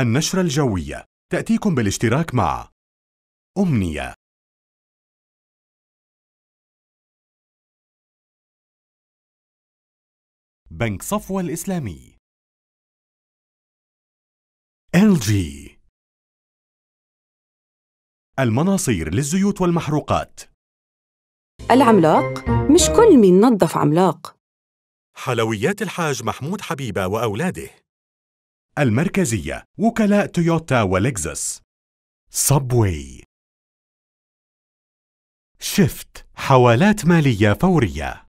النشرة الجوية تأتيكم بالاشتراك مع أمنية بنك صفوة الإسلامي LG المناصير للزيوت والمحروقات العملاق مش كل مين نظف عملاق حلويات الحاج محمود حبيبة وأولاده المركزية وكلاء تويوتا ولكزس سبوي شيفت حوالات مالية فورية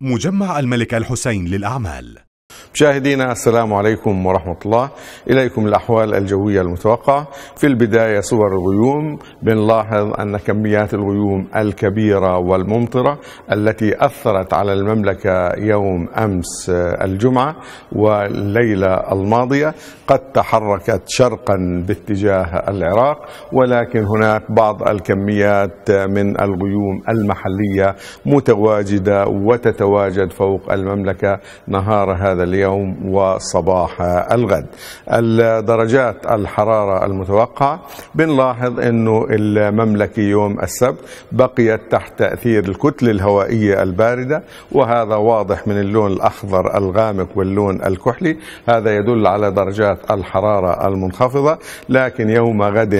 مجمع الملك الحسين للأعمال مشاهدينا السلام عليكم ورحمة الله إليكم الأحوال الجوية المتوقعة في البداية صور الغيوم بنلاحظ أن كميات الغيوم الكبيرة والممطرة التي أثرت على المملكة يوم أمس الجمعة والليلة الماضية قد تحركت شرقا باتجاه العراق ولكن هناك بعض الكميات من الغيوم المحلية متواجدة وتتواجد فوق المملكة نهار هذا اليوم اليوم وصباح الغد الدرجات الحرارة المتوقعة بنلاحظ أنه المملكة يوم السبت بقيت تحت تأثير الكتلة الهوائية الباردة وهذا واضح من اللون الأخضر الغامق واللون الكحلي هذا يدل على درجات الحرارة المنخفضة لكن يوم غد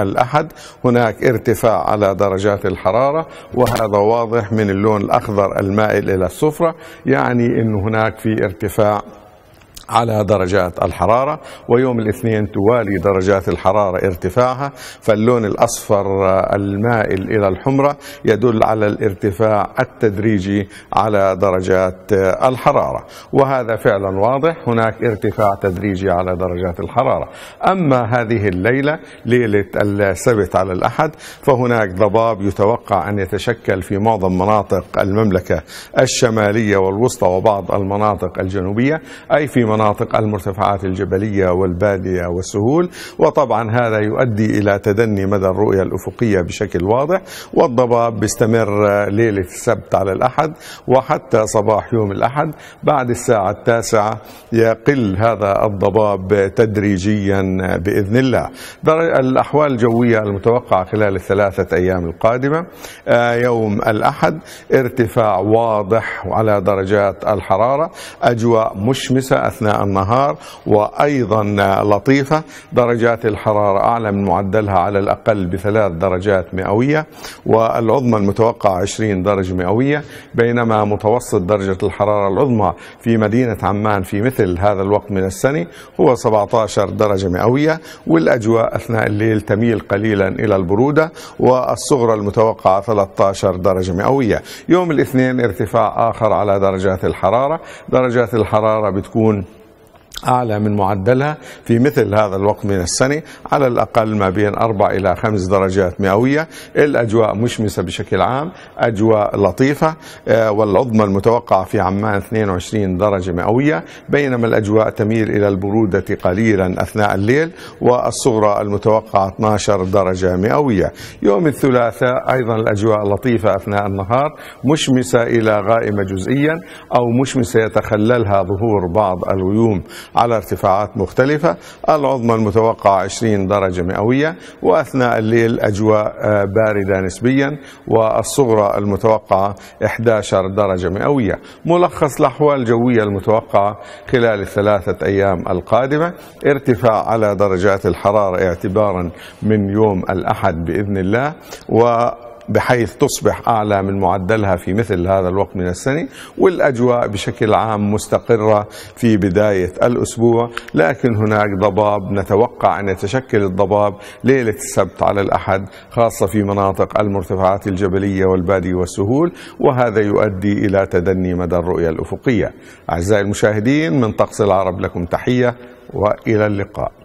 الأحد هناك ارتفاع على درجات الحرارة وهذا واضح من اللون الأخضر المائل إلى الصفرة يعني أنه هناك في ارتفاع 자 على درجات الحرارة ويوم الاثنين توالي درجات الحرارة ارتفاعها فاللون الأصفر آه، المائل إلى الحمرة يدل على الارتفاع التدريجي على درجات آه، الحرارة وهذا فعلا واضح هناك ارتفاع تدريجي على درجات الحرارة أما هذه الليلة ليلة السبت على الأحد فهناك ضباب يتوقع أن يتشكل في معظم مناطق المملكة الشمالية والوسطى وبعض المناطق الجنوبية أي في المناطق المرتفعات الجبلية والبادية والسهول وطبعا هذا يؤدي إلى تدني مدى الرؤية الأفقية بشكل واضح والضباب بيستمر ليلة السبت على الأحد وحتى صباح يوم الأحد بعد الساعة التاسعة يقل هذا الضباب تدريجيا بإذن الله الأحوال الجوية المتوقعة خلال الثلاثة أيام القادمة آه، يوم الأحد ارتفاع واضح على درجات الحرارة أجواء مشمسة أثناء أثناء النهار وأيضا لطيفة درجات الحرارة أعلى من معدلها على الأقل بثلاث درجات مئوية والعظمى المتوقعة 20 درجة مئوية بينما متوسط درجة الحرارة العظمى في مدينة عمان في مثل هذا الوقت من السنة هو 17 درجة مئوية والأجواء أثناء الليل تميل قليلا إلى البرودة والصغرى المتوقعة 13 درجة مئوية يوم الاثنين ارتفاع آخر على درجات الحرارة درجات الحرارة بتكون أعلى من معدلها في مثل هذا الوقت من السنة على الأقل ما بين 4 إلى 5 درجات مئوية الأجواء مشمسة بشكل عام أجواء لطيفة آه، والعظمى المتوقعة في عمان 22 درجة مئوية بينما الأجواء تميل إلى البرودة قليلا أثناء الليل والصغرى المتوقعة 12 درجة مئوية يوم الثلاثاء أيضا الأجواء لطيفة أثناء النهار مشمسة إلى غائمة جزئيا أو مشمسة يتخللها ظهور بعض الغيوم على ارتفاعات مختلفة العظمى المتوقعة 20 درجة مئوية وأثناء الليل أجواء آه، باردة نسبيا والصغرى المتوقعة 11 درجة مئوية ملخص الأحوال الجوية المتوقعة خلال الثلاثة أيام القادمة ارتفاع على درجات الحرارة اعتبارا من يوم الأحد بإذن الله و بحيث تصبح أعلى من معدلها في مثل هذا الوقت من السنة والأجواء بشكل عام مستقرة في بداية الأسبوع لكن هناك ضباب نتوقع أن يتشكل الضباب ليلة السبت على الأحد خاصة في مناطق المرتفعات الجبلية والبادي والسهول وهذا يؤدي إلى تدني مدى الرؤية الأفقية أعزائي المشاهدين من طقس العرب لكم تحية وإلى اللقاء